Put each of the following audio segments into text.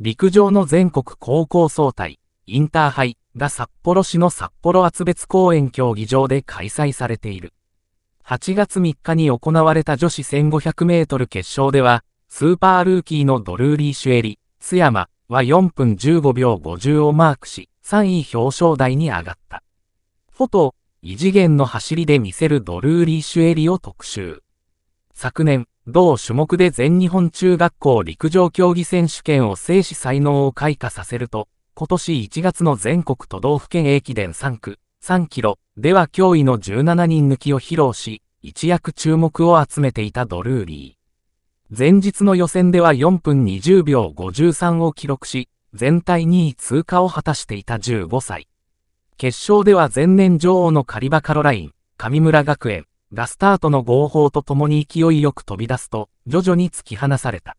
陸上の全国高校総体、インターハイが札幌市の札幌厚別公園競技場で開催されている。8月3日に行われた女子1500メートル決勝では、スーパールーキーのドルーリー・シュエリ、津山は4分15秒50をマークし、3位表彰台に上がった。フォト、異次元の走りで見せるドルーリー・シュエリを特集。昨年、同種目で全日本中学校陸上競技選手権を制し才能を開花させると、今年1月の全国都道府県駅伝3区、3キロでは驚異の17人抜きを披露し、一躍注目を集めていたドルーリー。前日の予選では4分20秒53を記録し、全体2位通過を果たしていた15歳。決勝では前年女王のカリバカロライン、上村学園、がスタートの合法と共に勢いよく飛び出すと、徐々に突き放された。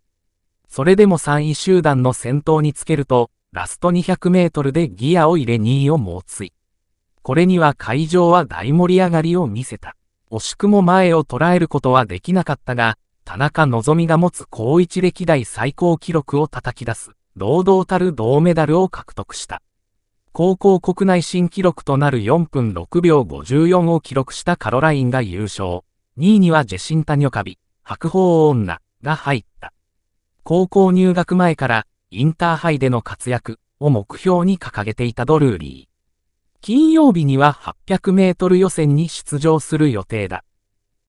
それでも3位集団の先頭につけると、ラスト200メートルでギアを入れ2位を猛追。これには会場は大盛り上がりを見せた。惜しくも前を捉えることはできなかったが、田中望実が持つ高一歴代最高記録を叩き出す、堂々たる銅メダルを獲得した。高校国内新記録となる4分6秒54を記録したカロラインが優勝。2位にはジェシンタ・ニョカビ、白鵬女が入った。高校入学前からインターハイでの活躍を目標に掲げていたドルーリー。金曜日には800メートル予選に出場する予定だ。